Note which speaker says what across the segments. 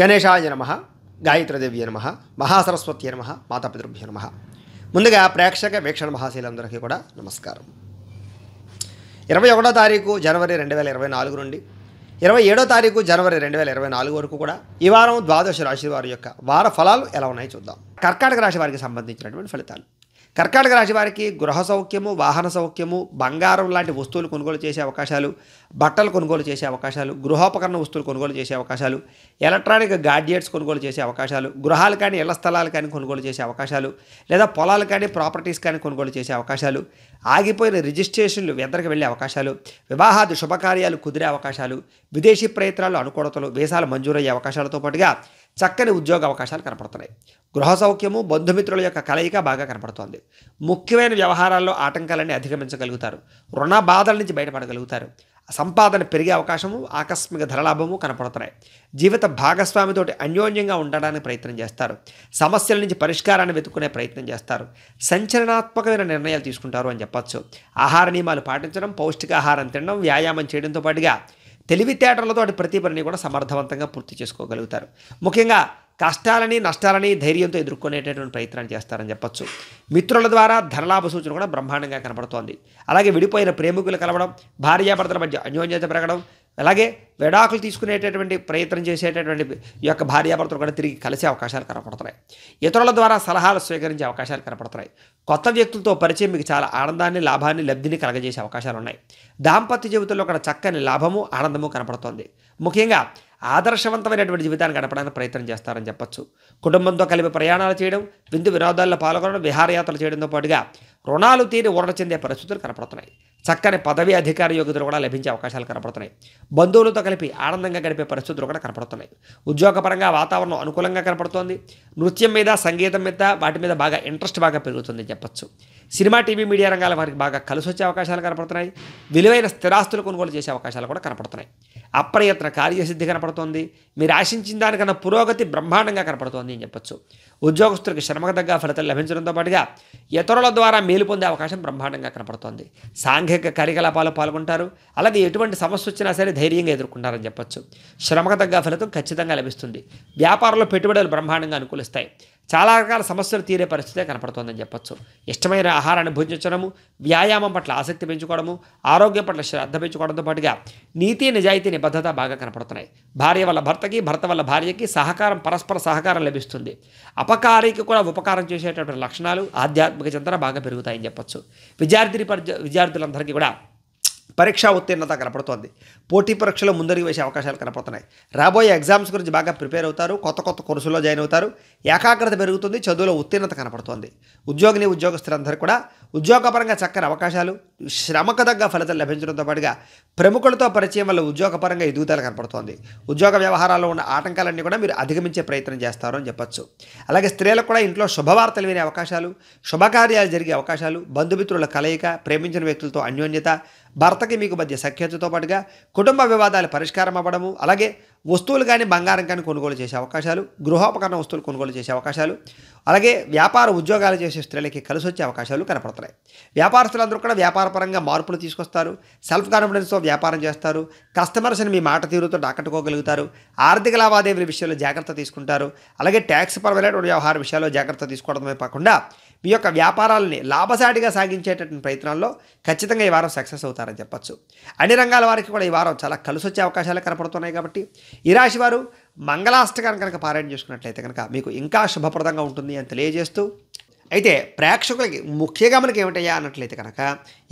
Speaker 1: గణేశాయ నమ గాయత్రదేవి నమ మహాసరస్వతి నమ మాతాపితృభ్య నమ ముందుగా ప్రేక్షక వీక్షణ మహాశీలందరికీ కూడా నమస్కారం ఇరవై ఒకటో తారీఖు జనవరి రెండు వేల ఇరవై నాలుగు నుండి ఇరవై ఏడో తారీఖు జనవరి రెండు వేల ఇరవై నాలుగు వరకు కూడా ఈ వారం ద్వాదశ రాశి వారి యొక్క వార ఫలాలు ఎలా ఉన్నాయో చూద్దాం కర్కాటక రాశి వారికి సంబంధించినటువంటి ఫలితాలు కర్కాటక రాశి వారికి గృహ సౌఖ్యము వాహన సౌఖ్యము బంగారం లాంటి వస్తువులు కొనుగోలు చేసే అవకాశాలు బట్టలు కొనుగోలు చేసే అవకాశాలు గృహోపకరణ వస్తువులు కొనుగోలు చేసే అవకాశాలు ఎలక్ట్రానిక్ గాడ్జెట్స్ కొనుగోలు చేసే అవకాశాలు గృహాలు కానీ ఇళ్ల స్థలాలు కానీ కొనుగోలు చేసే అవకాశాలు లేదా పొలాలు కానీ ప్రాపర్టీస్ కానీ కొనుగోలు చేసే అవకాశాలు ఆగిపోయిన రిజిస్ట్రేషన్లు వెందరికి వెళ్ళే అవకాశాలు వివాహాది శుభకార్యాలు కుదిరే అవకాశాలు విదేశీ ప్రయత్నాలు అనుకూలతలు వేసాలు మంజూరయ్యే అవకాశాలతో పాటుగా చక్కని ఉద్యోగ అవకాశాలు కనపడుతున్నాయి గృహ సౌఖ్యము బంధుమిత్రుల యొక్క కలయిక బాగా కనపడుతోంది ముఖ్యమైన వ్యవహారాల్లో ఆటంకాలన్నీ అధిగమించగలుగుతారు రుణ బాధల నుంచి బయటపడగలుగుతారు సంపాదన పెరిగే అవకాశము ఆకస్మిక ధనలాభము కనపడుతున్నాయి జీవిత భాగస్వామితోటి అన్యోన్యంగా ఉండడానికి ప్రయత్నం చేస్తారు సమస్యల నుంచి పరిష్కారాన్ని వెతుక్కునే ప్రయత్నం చేస్తారు సంచలనాత్మకమైన నిర్ణయాలు తీసుకుంటారు అని చెప్పచ్చు ఆహార నియమాలు పాటించడం పౌష్టికాహారం తినడం వ్యాయామం చేయడంతో పాటుగా తెలివితేటలతో అటు ప్రతి పనిని కూడా సమర్థవంతంగా పూర్తి చేసుకోగలుగుతారు ముఖ్యంగా కష్టాలని నష్టాలని ధైర్యంతో ఎదుర్కొనేటటువంటి ప్రయత్నాలు చేస్తారని చెప్పచ్చు మిత్రుల ద్వారా ధనలాభ సూచన కూడా బ్రహ్మాండంగా కనబడుతోంది అలాగే విడిపోయిన ప్రేమికులు కలవడం భార్యాభర్తల మధ్య అన్యోన్యత పెరగడం అలాగే విడాకులు తీసుకునేటటువంటి ప్రయత్నం చేసేటటువంటి యొక్క భార్యాభర్తలు కూడా తిరిగి కలిసే అవకాశాలు కనపడుతున్నాయి ఇతరుల ద్వారా సలహాలు స్వీకరించే అవకాశాలు కనపడుతున్నాయి కొత్త వ్యక్తులతో పరిచయం మీకు చాలా ఆనందాన్ని లాభాన్ని లబ్ధిని కలగజేసే అవకాశాలు ఉన్నాయి దాంపత్య జీవితంలో కూడా చక్కని లాభము ఆనందము కనపడుతోంది ముఖ్యంగా ఆదర్శవంతమైనటువంటి జీవితాన్ని గడపడానికి ప్రయత్నం చేస్తారని చెప్పొచ్చు కుటుంబంతో కలిపి ప్రయాణాలు చేయడం విందు వినోదాల్లో పాల్గొనడం విహారయాత్రలు చేయడంతో పాటుగా రుణాలు తీరి ఊరట చెందే పరిస్థితులు కనపడుతున్నాయి చక్కని పదవి అధికార యోగ్యతలు కూడా లభించే అవకాశాలు కనపడుతున్నాయి బంధువులతో కలిపి ఆనందంగా గడిపే పరిస్థితులు కూడా కనపడుతున్నాయి ఉద్యోగపరంగా వాతావరణం అనుకూలంగా కనపడుతోంది నృత్యం మీద సంగీతం మీద వాటి మీద బాగా ఇంట్రెస్ట్ బాగా పెరుగుతుంది చెప్పచ్చు సినిమా టీవీ మీడియా రంగాల వారికి బాగా కలిసి వచ్చే అవకాశాలు కనపడుతున్నాయి విలువైన స్థిరాస్తులు కొనుగోలు చేసే అవకాశాలు కూడా కనపడుతున్నాయి అప్రయత్న కార్యసిద్ధి కనపడుతోంది మీరు ఆశించిన దానికన్నా పురోగతి బ్రహ్మాండంగా కనపడుతోంది అని చెప్పొచ్చు ఉద్యోగస్తులకు శ్రమకు తగ్గ ఫలితాలు లభించడంతో పాటుగా ఇతరుల ద్వారా మేలు పొందే అవకాశం బ్రహ్మాండంగా కనపడుతోంది సాంఘిక కార్యకలాపాలు పాల్గొంటారు అలాగే ఎటువంటి సమస్య వచ్చినా సరే ధైర్యంగా ఎదుర్కొంటారని చెప్పొచ్చు శ్రమకు తగ్గ ఫలితం ఖచ్చితంగా లభిస్తుంది వ్యాపారంలో పెట్టుబడులు బ్రహ్మాండంగా అనుకూలిస్తాయి చాలా రకాల సమస్యలు తీరే పరిస్థితే కనపడుతోందని చెప్పొచ్చు ఇష్టమైన ఆహారాన్ని భుజించడము వ్యాయామం పట్ల ఆసక్తి పెంచుకోవడము ఆరోగ్యం పట్ల శ్రద్ధ పెంచుకోవడంతో పాటుగా నీతి నిజాయితీ నిబద్ధత బాగా కనపడుతున్నాయి భార్య వల్ల భర్తకి భర్త వల్ల భార్యకి సహకారం పరస్పర సహకారం లభిస్తుంది అపకారికి కూడా ఉపకారం చేసేటటువంటి లక్షణాలు ఆధ్యాత్మిక చింతన బాగా పెరుగుతాయని చెప్పొచ్చు విద్యార్థి విద్యార్థులందరికీ కూడా పరీక్షా ఉత్తీర్ణత కనపడుతోంది పోటీ పరీక్షలో ముందరికి వేసే అవకాశాలు కనపడుతున్నాయి రాబోయే ఎగ్జామ్స్ గురించి బాగా ప్రిపేర్ అవుతారు కొత్త కొత్త కోర్సుల్లో జాయిన్ అవుతారు ఏకాగ్రత పెరుగుతుంది చదువులో ఉత్తీర్ణత కనపడుతోంది ఉద్యోగిని ఉద్యోగస్తులందరూ కూడా ఉద్యోగపరంగా చక్కని అవకాశాలు శ్రమకు తగ్గ ఫలితం లభించడంతో పాటుగా ప్రముఖులతో పరిచయం వల్ల ఉద్యోగపరంగా ఎదుగుదల కనపడుతోంది ఉద్యోగ వ్యవహారాల్లో ఉన్న ఆటంకాలన్నీ కూడా మీరు అధిగమించే ప్రయత్నం చేస్తారు అని చెప్పచ్చు అలాగే స్త్రీలకు కూడా ఇంట్లో శుభవార్తలు వినే అవకాశాలు శుభకార్యాలు జరిగే అవకాశాలు బంధుమిత్రుల కలయిక ప్రేమించిన వ్యక్తులతో అన్యోన్యత భర్తకి మీకు మధ్య సఖ్యతతో పాటుగా కుటుంబ వివాదాలు పరిష్కారం అవ్వడము అలాగే వస్తువులు కానీ బంగారం కానీ కొనుగోలు చేసే అవకాశాలు గృహోపకరణ వస్తువులు కొనుగోలు చేసే అవకాశాలు అలాగే వ్యాపార ఉద్యోగాలు చేసే స్త్రీలకి కలిసి వచ్చే అవకాశాలు కనపడుతున్నాయి వ్యాపారస్తులందరూ కూడా వ్యాపారపరంగా మార్పులు తీసుకొస్తారు సెల్ఫ్ కాన్ఫిడెన్స్తో వ్యాపారం చేస్తారు కస్టమర్స్ని మీ మాట తీరుతో ఆకట్టుకోగలుగుతారు ఆర్థిక లావాదేవీల విషయంలో జాగ్రత్త తీసుకుంటారు అలాగే ట్యాక్స్ పరమైనటువంటి వ్యవహార విషయాల్లో జాగ్రత్త తీసుకోవడమే కాకుండా మీ యొక్క వ్యాపారాలని లాభసాటిగా సాగించేటటువంటి ప్రయత్నాల్లో ఖచ్చితంగా ఈ వారం సక్సెస్ అవుతారని చెప్పచ్చు అన్ని రంగాల వారికి కూడా ఈ వారం చాలా కలిసి వచ్చే అవకాశాలు కనపడుతున్నాయి కాబట్టి ఈ రాశి వారు మంగళాష్టకాన్ని కనుక పారాయణ చేసుకున్నట్లయితే కనుక మీకు ఇంకా శుభప్రదంగా ఉంటుంది అని తెలియజేస్తూ అయితే ప్రేక్షకులకి ముఖ్య గమనిక ఏమిటయ్యా అన్నట్లయితే కనుక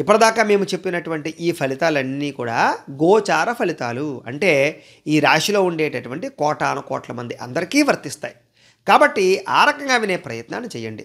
Speaker 1: ఇప్పటిదాకా మేము చెప్పినటువంటి ఈ ఫలితాలన్నీ కూడా గోచార ఫలితాలు అంటే ఈ రాశిలో ఉండేటటువంటి కోటాను కోట్ల మంది అందరికీ వర్తిస్తాయి కాబట్టి ఆ రకంగా వినే ప్రయత్నాన్ని చేయండి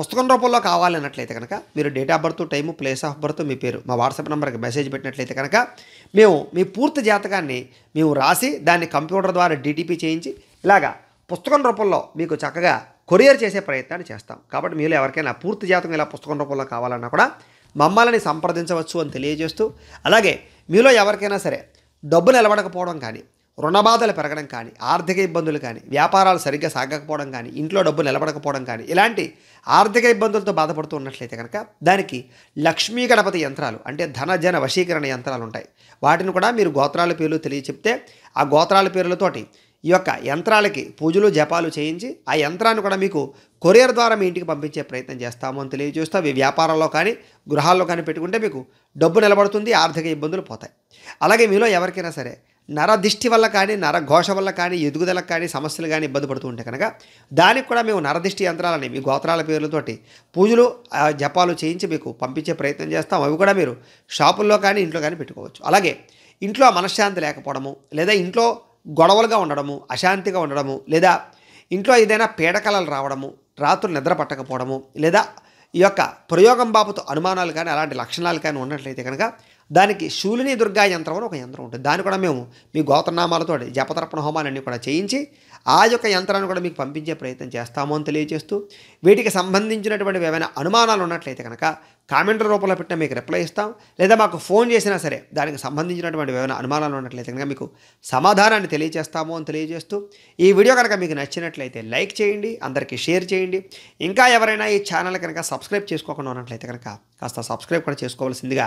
Speaker 1: పుస్తకం రూపంలో కావాలన్నట్లయితే కనుక మీరు date of birth time place of birth మీ పేరు మా వాట్సాప్ నెంబర్కి మెసేజ్ పెట్టినట్లయితే కనుక మేము మీ పూర్తి జాతకాన్ని మేము రాసి దాన్ని కంప్యూటర్ ద్వారా డీటీపీ చేయించి ఇలాగా పుస్తకం రూపంలో మీకు చక్కగా కొరియర్ చేసే ప్రయత్నాన్ని చేస్తాం కాబట్టి మీరు ఎవరికైనా పూర్తి జాతకం ఇలా పుస్తకం రూపంలో కావాలన్నా కూడా మమ్మల్ని సంప్రదించవచ్చు అని తెలియజేస్తూ అలాగే మీలో ఎవరికైనా సరే డబ్బు నిలబడకపోవడం కానీ రుణబాధలు పెరగడం కానీ ఆర్థిక ఇబ్బందులు కానీ వ్యాపారాలు సరిగ్గా సాగకపోవడం కానీ ఇంట్లో డబ్బు నిలబడకపోవడం కానీ ఇలాంటి ఆర్థిక ఇబ్బందులతో బాధపడుతూ ఉన్నట్లయితే కనుక దానికి లక్ష్మీ గణపతి యంత్రాలు అంటే ధనజన వశీకరణ యంత్రాలు ఉంటాయి వాటిని కూడా మీరు గోత్రాల పేర్లు తెలియచెప్తే ఆ గోత్రాల పేర్లతోటి ఈ యొక్క యంత్రాలకి పూజలు జపాలు చేయించి ఆ యంత్రాన్ని కూడా మీకు కొరియర్ ద్వారా మీ ఇంటికి పంపించే ప్రయత్నం చేస్తాము అని తెలియజేస్తూ అవి వ్యాపారంలో కానీ గృహాల్లో కానీ పెట్టుకుంటే మీకు డబ్బు నిలబడుతుంది ఆర్థిక ఇబ్బందులు పోతాయి అలాగే మీలో ఎవరికైనా సరే నరదిష్టి వల్ల కానీ నరఘోష వల్ల కానీ ఎదుగుదలకు కానీ సమస్యలు కానీ ఇబ్బంది పడుతూ ఉంటే కనుక దానికి కూడా మేము నరదిష్టి యంత్రాలని మీ గోత్రాల పేర్లతోటి పూజలు జపాలు చేయించి మీకు పంపించే ప్రయత్నం చేస్తాం అవి కూడా మీరు షాపుల్లో కానీ ఇంట్లో కానీ పెట్టుకోవచ్చు అలాగే ఇంట్లో మనశ్శాంతి లేకపోవడము లేదా ఇంట్లో గొడవలుగా ఉండడము అశాంతిగా ఉండడము లేదా ఇంట్లో ఏదైనా పీడకలలు రావడము రాత్రులు నిద్ర పట్టకపోవడము లేదా ఈ యొక్క ప్రయోగం బాబుతో అనుమానాలు కానీ అలాంటి లక్షణాలు కానీ ఉన్నట్లయితే కనుక దానికి శూలిని దుర్గా యంత్రం అని ఒక యంత్రం ఉంటుంది దాన్ని కూడా మేము మీ గోత్రనామాలతో జపతర్పణ హోమాలన్నీ కూడా చేయించి ఆ యొక్క యంత్రాన్ని కూడా మీకు పంపించే ప్రయత్నం చేస్తామో అని తెలియజేస్తూ వీటికి సంబంధించినటువంటి ఏమైనా అనుమానాలు ఉన్నట్లయితే కనుక కామెంటర్ రూపంలో పెట్టిన మీకు రిప్లై ఇస్తాం లేదా మాకు ఫోన్ చేసినా సరే దానికి సంబంధించినటువంటి ఏమైనా అనుమానాలు ఉన్నట్లయితే కనుక మీకు సమాధానాన్ని తెలియజేస్తామో అని తెలియజేస్తూ ఈ వీడియో కనుక మీకు నచ్చినట్లయితే లైక్ చేయండి అందరికీ షేర్ చేయండి ఇంకా ఎవరైనా ఈ ఛానల్ కనుక సబ్స్క్రైబ్ చేసుకోకుండా ఉన్నట్లయితే కనుక కాస్త సబ్స్క్రైబ్ కూడా చేసుకోవాల్సిందిగా